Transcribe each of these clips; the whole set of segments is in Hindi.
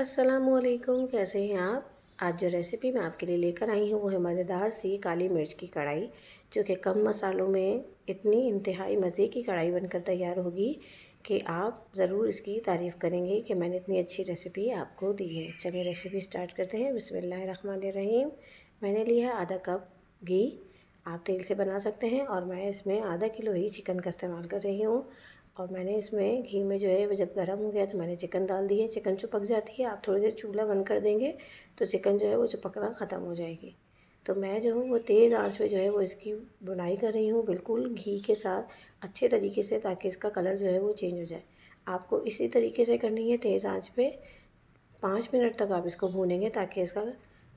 असलकुम कैसे हैं आप आज जो रेसिपी मैं आपके लिए लेकर आई हूँ वो है मज़ेदार सी काली मिर्च की कढ़ाई जो कि कम मसालों में इतनी इंतहाई मज़े की कढ़ाई बनकर तैयार होगी कि आप ज़रूर इसकी तारीफ़ करेंगे कि मैंने इतनी अच्छी रेसिपी आपको दी है चलिए रेसिपी स्टार्ट करते हैं रहीम मैंने लिया है आधा कप घी आप तेल से बना सकते हैं और मैं इसमें आधा किलो ही चिकन का इस्तेमाल कर रही हूँ और मैंने इसमें घी में जो है वो जब गर्म हो गया तो मैंने चिकन डाल दी है चिकन चुपक जाती है आप थोड़ी देर चूल्हा बंद कर देंगे तो चिकन जो है वो चुपकना ख़त्म हो जाएगी तो मैं जो हूँ वो तेज़ आंच पे जो है वो इसकी बुनाई कर रही हूँ बिल्कुल घी के साथ अच्छे तरीके से ताकि इसका कलर जो है वो चेंज हो जाए आपको इसी तरीके से करनी है तेज़ आंच पे पाँच मिनट तक आप इसको भूनेंगे ताकि इसका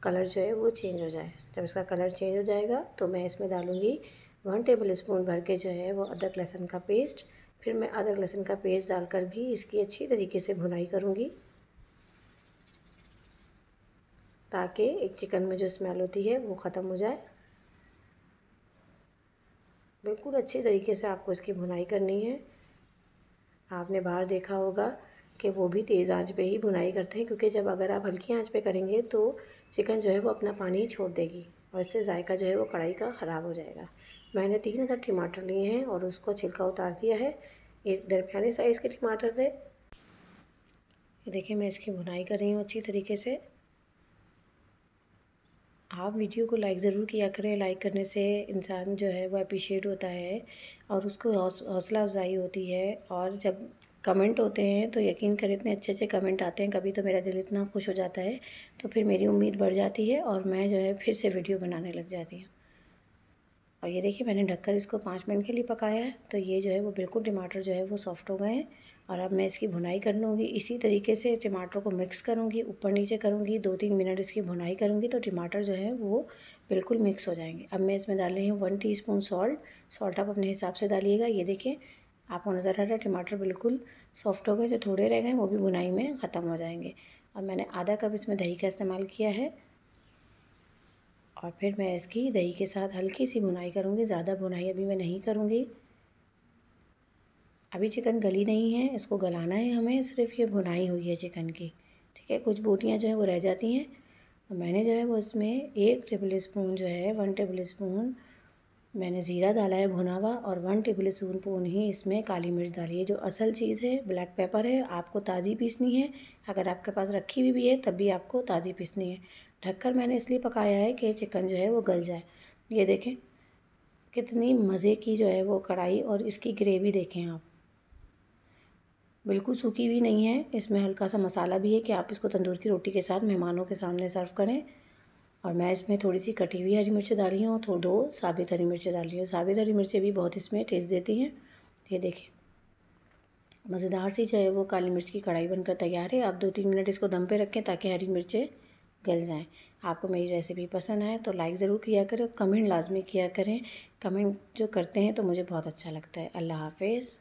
कलर जो है वो चेंज हो जाए जब इसका कलर चेंज हो जाएगा तो मैं इसमें डालूँगी वन टेबल स्पून भर के जो है वो अदरक लहसुन का पेस्ट फिर मैं अदरक लहसुन का पेस्ट डालकर भी इसकी अच्छी तरीके से भुनाई करूँगी ताकि एक चिकन में जो स्मेल होती है वो ख़त्म हो जाए बिल्कुल अच्छी तरीके से आपको इसकी भुनाई करनी है आपने बाहर देखा होगा कि वो भी तेज़ आंच पे ही भुनाई करते हैं क्योंकि जब अगर आप हल्की आंच पे करेंगे तो चिकन जो है वो अपना पानी छोड़ देगी और इससे जायका जो है वो कढ़ाई का ख़राब हो जाएगा मैंने तीन हज़ार टमाटर लिए हैं और उसको छिलका उतार दिया है ये दरमियाने साइज़ के टमाटर थे देखिए मैं इसकी बुनाई कर रही हूँ अच्छी तरीके से आप वीडियो को लाइक ज़रूर किया करें लाइक करने से इंसान जो है वो अप्रिशिएट होता है और उसको हौसला अफजाई होती है और जब कमेंट होते हैं तो यकीन करें इतने अच्छे अच्छे कमेंट आते हैं कभी तो मेरा दिल इतना खुश हो जाता है तो फिर मेरी उम्मीद बढ़ जाती है और मैं जो है फिर से वीडियो बनाने लग जाती हूँ और ये देखिए मैंने ढककर इसको पाँच मिनट के लिए पकाया है तो ये जो है वो बिल्कुल टमाटर जो है वो सॉफ्ट हो गए हैं और अब मैं इसकी भुनाई कर लूँगी इसी तरीके से टमाटर को मिक्स करूँगी ऊपर नीचे करूँगी दो तीन मिनट इसकी भुनाई करूँगी तो टमाटर जो है वो बिल्कुल मिक्स हो जाएंगे अब मैं इसमें डाल रही हूँ one teaspoon salt salt आप अपने हिसाब से डालिएगा ये देखिए आपको नज़र आ रहा है टमाटर बिल्कुल सॉफ्ट हो गए जो थोड़े रह गए वो भी बुनाई में ख़त्म हो जाएंगे अब मैंने आधा कप इसमें दही का इस्तेमाल किया है और फिर मैं इसकी दही के साथ हल्की सी बुनाई करूँगी ज़्यादा बुनाई अभी मैं नहीं करूँगी अभी चिकन गली नहीं है इसको गलाना है हमें सिर्फ ये बुनाई हुई है चिकन की ठीक है कुछ बोटियाँ जो है वो रह जाती हैं तो मैंने जो है वो इसमें एक टेबल स्पून जो है वन टेबल स्पून मैंने ज़ीरा डाला है भुना हुआ और वन टेबल स्पून ही इसमें काली मिर्च डाली है जो असल चीज़ है ब्लैक पेपर है आपको ताज़ी पीसनी है अगर आपके पास रखी हुई भी, भी है तब भी आपको ताज़ी पीसनी है ढककर मैंने इसलिए पकाया है कि चिकन जो है वो गल जाए ये देखें कितनी मज़े की जो है वो कढ़ाई और इसकी ग्रेवी देखें आप बिल्कुल सूखी भी नहीं है इसमें हल्का सा मसाला भी है कि आप इसको तंदूर की रोटी के साथ मेहमानों के सामने सर्व करें और मैं इसमें थोड़ी सी कटी हुई हरी मिर्च डाली हूँ और दो साबित हरी मिर्चें डाली हूँ साबित हरी मिर्चें भी बहुत इसमें टेस्ट देती हैं ये देखिए मज़ेदार सी जो है वो काली मिर्च की कढ़ाई बनकर तैयार है आप दो तीन मिनट इसको दम पे रखें ताकि हरी मिर्चें गल जाएँ आपको मेरी रेसिपी पसंद आए तो लाइक ज़रूर किया करें कमेंट लाजमी किया करें कमेंट जो करते हैं तो मुझे बहुत अच्छा लगता है अल्लाह हाफिज़